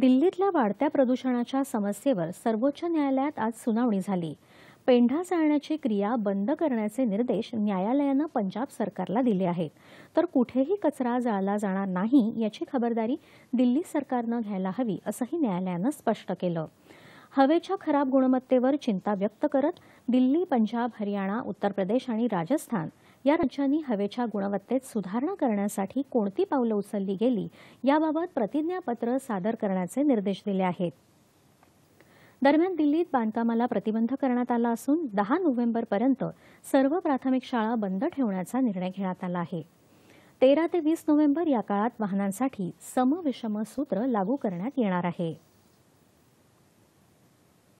दिल्लीतल्या वाढत्या प्रदूषणाच्या समस्येवर सर्वोच्च न्यायालयात आज सुनावणी झाली पेंढा जाळण्याची क्रिया बंद करण्याचे निर्देश न्यायालयानं पंजाब सरकारला दिले आहेत तर कुठेही कचरा जाळला जाणार नाही याची खबरदारी दिल्ली सरकारनं घ्यायला हवी असंही न्यायालयानं स्पष्ट केलं हवेच्या खराब गुणवत्तेवर चिंता व्यक्त करत दिल्ली पंजाब हरियाणा उत्तर प्रदेश आणि राजस्थान या राज्यांनी हवेच्या गुणवत्तेत सुधारणा करण्यासाठी कोणती पावलं उचलली गेली याबाबत प्रतिज्ञापत्र सादर करण्याचे निर्देश दिले आहेत दरम्यान दिल्लीत बांधकामाला प्रतिबंध करण्यात आला असून दहा नोव्हेंबरपर्यंत सर्व प्राथमिक शाळा बंद ठेवण्याचा निर्णय घेण्यात आला आहे तेरा ते वीस नोव्हेंबर या काळात वाहनांसाठी समविषम सूत्र लागू करण्यात येणार आहे